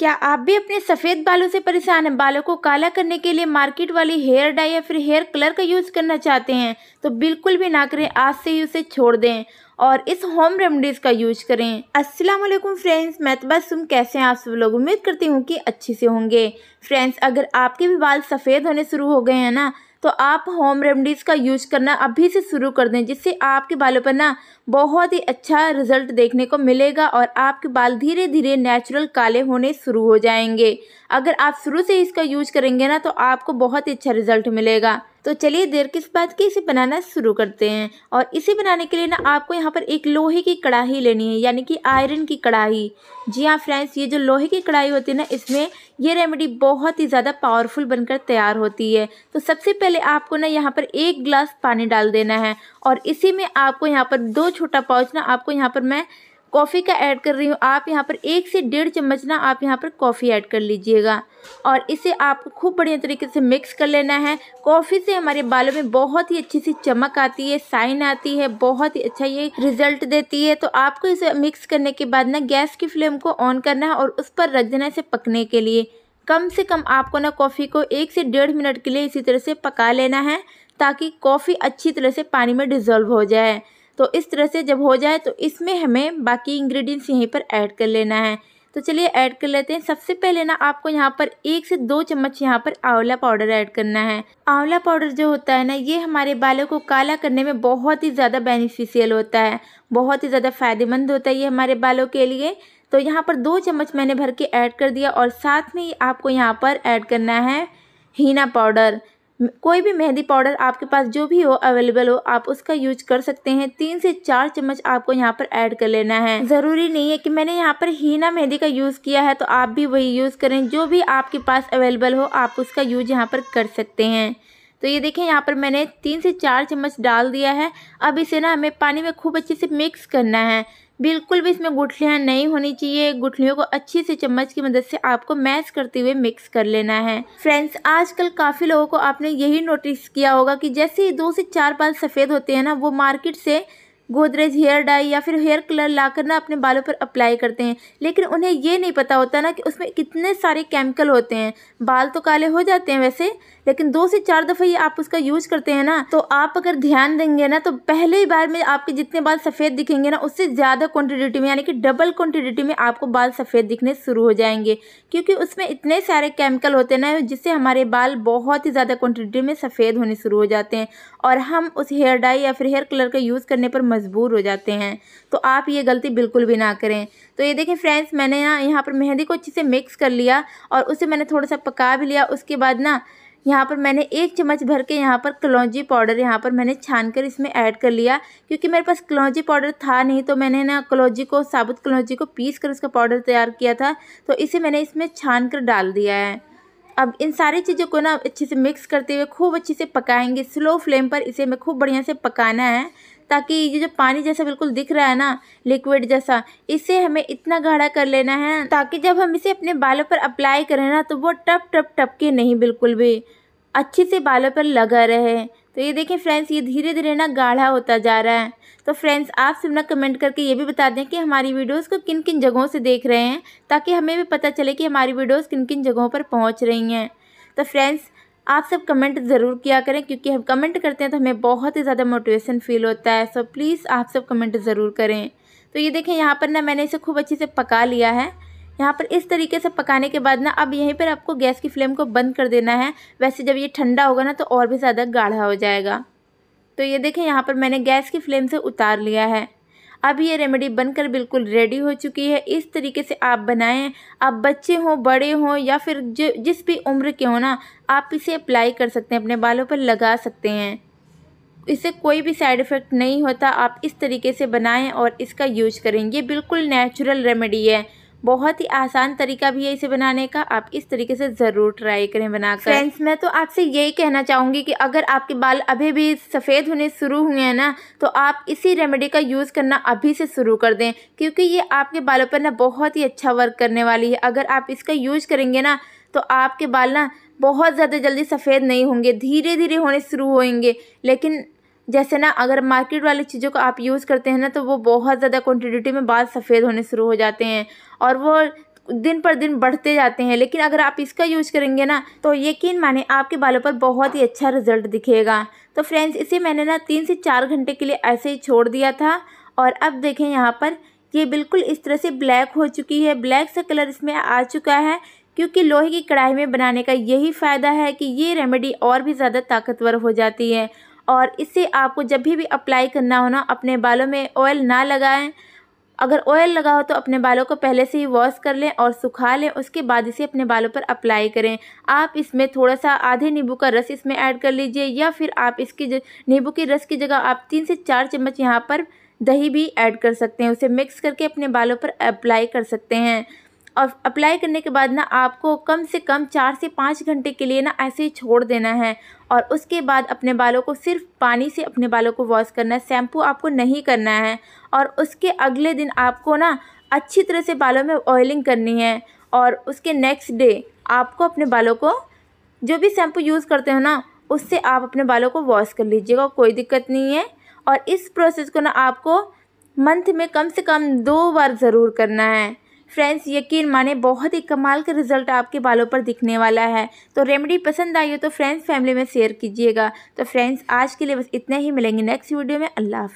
क्या आप भी अपने सफ़ेद बालों से परेशान हैं बालों को काला करने के लिए मार्केट वाली हेयर डाई या फिर हेयर कलर का यूज़ करना चाहते हैं तो बिल्कुल भी ना करें आज से ही उसे छोड़ दें और इस होम रेमडीज़ का यूज करें अस्सलाम वालेकुम फ्रेंड्स मैं तो तुम कैसे हैं आप सब लोग उम्मीद करती हूँ कि अच्छे से होंगे फ्रेंड्स अगर आपके भी बाल सफ़ेद होने शुरू हो गए हैं ना तो आप होम रेमडीज़ का यूज करना अभी से शुरू कर दें जिससे आपके बालों पर ना बहुत ही अच्छा रिजल्ट देखने को मिलेगा और आपके बाल धीरे धीरे नेचुरल काले होने शुरू हो जाएंगे अगर आप शुरू से इसका यूज करेंगे ना तो आपको बहुत ही अच्छा रिजल्ट मिलेगा तो चलिए देर किस बात की इसे बनाना शुरू करते हैं और इसे बनाने के लिए ना आपको यहाँ पर एक लोहे की कढ़ाई लेनी है यानी कि आयरन की कढ़ाई जी हाँ फ्रेंड्स ये जो लोहे की कढ़ाई होती है ना इसमें ये रेमेडी बहुत ही ज़्यादा पावरफुल बनकर तैयार होती है तो सबसे पहले आपको ना यहाँ पर एक गिलास पानी डाल देना है और इसी में आपको यहाँ पर दो छोटा पाउच ना आपको यहाँ पर मैं कॉफ़ी का ऐड कर रही हूँ आप यहाँ पर एक से डेढ़ चम्मच ना आप यहाँ पर कॉफ़ी ऐड कर लीजिएगा और इसे आपको खूब बढ़िया तरीके से मिक्स कर लेना है कॉफ़ी से हमारे बालों में बहुत ही अच्छी सी चमक आती है साइन आती है बहुत ही अच्छा ये रिजल्ट देती है तो आपको इसे मिक्स करने के बाद ना गैस की फ्लेम को ऑन करना है और उस पर रख देना इसे पकने के लिए कम से कम आपको ना कॉफ़ी को एक से डेढ़ मिनट के लिए इसी तरह से पका लेना है ताकि कॉफ़ी अच्छी तरह से पानी में डिज़ोल्व हो जाए तो इस तरह से जब हो जाए तो इसमें हमें बाकी इंग्रेडिएंट्स यहीं पर ऐड कर लेना है तो चलिए ऐड कर लेते हैं सबसे पहले ना आपको यहाँ पर एक से दो चम्मच यहाँ पर आंवला पाउडर ऐड करना है आंवला पाउडर जो होता है ना ये हमारे बालों को काला करने में बहुत ही ज़्यादा बेनिफिशियल होता है बहुत ही ज़्यादा फ़ायदेमंद होता है ये हमारे बालों के लिए तो यहाँ पर दो चम्मच मैंने भर के ऐड कर दिया और साथ में आपको यहाँ पर ऐड करना है हीना पाउडर कोई भी मेहंदी पाउडर आपके पास जो भी हो अवेलेबल हो आप उसका यूज कर सकते हैं तीन से चार चम्मच आपको यहाँ पर ऐड कर लेना है ज़रूरी नहीं है कि मैंने यहाँ पर हीना मेहंदी का यूज़ किया है तो आप भी वही यूज़ करें जो भी आपके पास अवेलेबल हो आप उसका यूज यहाँ पर कर सकते हैं तो ये देखें यहाँ पर मैंने तीन से चार चम्मच डाल दिया है अब इसे ना हमें पानी में खूब अच्छे से मिक्स करना है बिल्कुल भी इसमें गुठलियाँ नहीं होनी चाहिए गुठलियों को अच्छी से चम्मच की मदद से आपको मैश करते हुए मिक्स कर लेना है फ्रेंड्स आजकल काफ़ी लोगों को आपने यही नोटिस किया होगा कि जैसे ही दो से चार पाल सफ़ेद होते हैं ना वो मार्केट से गोदरेज हेयर डाई या फिर हेयर कलर लाकर ना अपने बालों पर अप्लाई करते हैं लेकिन उन्हें ये नहीं पता होता ना कि उसमें कितने सारे केमिकल होते हैं बाल तो काले हो जाते हैं वैसे लेकिन दो से चार दफ़े ये आप उसका यूज करते हैं ना तो आप अगर ध्यान देंगे ना तो पहले ही बार में आपके जितने बाल सफ़ेद दिखेंगे ना उससे ज़्यादा क्वान्टिटी में यानी कि डबल क्वान्टिटी में आपको बाल सफ़ेद दिखने शुरू हो जाएंगे क्योंकि उसमें इतने सारे केमिकल होते हैं ना जिससे हमारे बाल बहुत ही ज़्यादा क्वान्टिटी में सफ़ेद होने शुरू हो जाते हैं और हम उस हेयर डाई या फिर हेयर कलर का यूज़ करने पर मजबूर हो जाते हैं तो आप ये गलती बिल्कुल भी ना करें तो ये देखें फ्रेंड्स मैंने ना यहाँ पर मेहंदी को अच्छे से मिक्स कर लिया और उसे मैंने थोड़ा सा पका भी लिया उसके बाद ना यहाँ पर मैंने एक चम्मच भर के यहाँ पर कलौजी पाउडर यहाँ पर मैंने छान कर इसमें ऐड कर लिया क्योंकि मेरे पास कलौजी पाउडर था नहीं तो मैंने ना कलौजी को साबुत कलौजी को पीस कर उसका पाउडर तैयार किया था तो इसे मैंने इसमें छान कर डाल दिया है अब इन सारी चीज़ों को ना अच्छे से मिक्स करते हुए खूब अच्छे से पकाएंगे स्लो फ्लेम पर इसे मैं खूब बढ़िया से पकाना है ताकि ये जो पानी जैसा बिल्कुल दिख रहा है ना लिक्विड जैसा इसे हमें इतना गाढ़ा कर लेना है ताकि जब हम इसे अपने बालों पर अप्लाई करें ना तो वो टप टप टप के नहीं बिल्कुल भी अच्छे से बालों पर लगा रहे तो ये देखें फ्रेंड्स ये धीरे धीरे ना गाढ़ा होता जा रहा है तो फ्रेंड्स आप सब ना कमेंट करके ये भी बता दें कि हमारी वीडियोस को किन किन जगहों से देख रहे हैं ताकि हमें भी पता चले कि हमारी वीडियोस किन किन जगहों पर पहुंच रही हैं तो फ्रेंड्स आप सब कमेंट ज़रूर किया करें क्योंकि हम कमेंट करते हैं तो हमें बहुत ही ज़्यादा मोटिवेशन फील होता है सो प्लीज़ आप सब कमेंट ज़रूर करें तो ये देखें यहाँ पर ना मैंने इसे खूब अच्छे से पका लिया है यहाँ पर इस तरीके से पकाने के बाद ना अब यहीं पर आपको गैस की फ्लेम को बंद कर देना है वैसे जब ये ठंडा होगा ना तो और भी ज़्यादा गाढ़ा हो जाएगा तो ये देखें यहाँ पर मैंने गैस की फ्लेम से उतार लिया है अब ये रेमेडी बनकर बिल्कुल रेडी हो चुकी है इस तरीके से आप बनाएं आप बच्चे हों बड़े हों या फिर जो जिस भी उम्र के हों ना आप इसे अप्लाई कर सकते हैं अपने बालों पर लगा सकते हैं इससे कोई भी साइड इफ़ेक्ट नहीं होता आप इस तरीके से बनाएं और इसका यूज करें ये बिल्कुल नेचुरल रेमेडी है बहुत ही आसान तरीका भी है इसे बनाने का आप इस तरीके से ज़रूर ट्राई करें बनाकर फ्रेंड्स मैं तो आपसे यही कहना चाहूँगी कि अगर आपके बाल अभी भी सफ़ेद होने शुरू हुए हैं ना तो आप इसी रेमेडी का यूज़ करना अभी से शुरू कर दें क्योंकि ये आपके बालों पर ना बहुत ही अच्छा वर्क करने वाली है अगर आप इसका यूज करेंगे ना तो आपके बाल ना बहुत ज़्यादा जल्दी सफ़ेद नहीं होंगे धीरे धीरे होने शुरू होंगे लेकिन जैसे ना अगर मार्केट वाली चीज़ों का आप यूज़ करते हैं ना तो वो बहुत ज़्यादा क्वान्टिटी में बाल सफ़ेद होने शुरू हो जाते हैं और वो दिन पर दिन बढ़ते जाते हैं लेकिन अगर आप इसका यूज करेंगे ना तो यकीन माने आपके बालों पर बहुत ही अच्छा रिजल्ट दिखेगा तो फ्रेंड्स इसे मैंने ना तीन से चार घंटे के लिए ऐसे ही छोड़ दिया था और अब देखें यहाँ पर ये बिल्कुल इस तरह से ब्लैक हो चुकी है ब्लैक सा कलर इसमें आ चुका है क्योंकि लोहे की कढ़ाई में बनाने का यही फ़ायदा है कि ये रेमेडी और भी ज़्यादा ताकतवर हो जाती है और इससे आपको जब भी भी अप्लाई करना हो ना अपने बालों में ऑयल ना लगाएं अगर ऑयल लगा हो तो अपने बालों को पहले से ही वॉश कर लें और सुखा लें उसके बाद इसे अपने बालों पर अप्लाई करें आप इसमें थोड़ा सा आधे नींबू का रस इसमें ऐड कर लीजिए या फिर आप इसकी नींबू के रस की जगह आप तीन से चार चम्मच यहाँ पर दही भी ऐड कर सकते हैं उसे मिक्स करके अपने बालों पर अप्लाई कर सकते हैं और अप्लाई करने के बाद ना आपको कम से कम चार से पाँच घंटे के लिए ना ऐसे ही छोड़ देना है और उसके बाद अपने बालों को सिर्फ पानी से अपने बालों को वॉश करना है शैम्पू आपको नहीं करना है और उसके अगले दिन आपको ना अच्छी तरह से बालों में ऑयलिंग करनी है और उसके नेक्स्ट डे आपको अपने बालों को जो भी शैम्पू यूज़ करते हो ना उससे आप अपने बालों को वॉश कर लीजिएगा कोई दिक्कत नहीं है और इस प्रोसेस को ना आपको मंथ में कम से कम दो बार ज़रूर करना है फ्रेंड्स यकीन माने बहुत ही कमाल का रिजल्ट आपके बालों पर दिखने वाला है तो रेमेडी पसंद आई हो तो फ्रेंड्स फैमिली में शेयर कीजिएगा तो फ्रेंड्स आज के लिए बस इतना ही मिलेंगे नेक्स्ट वीडियो में अल्लाह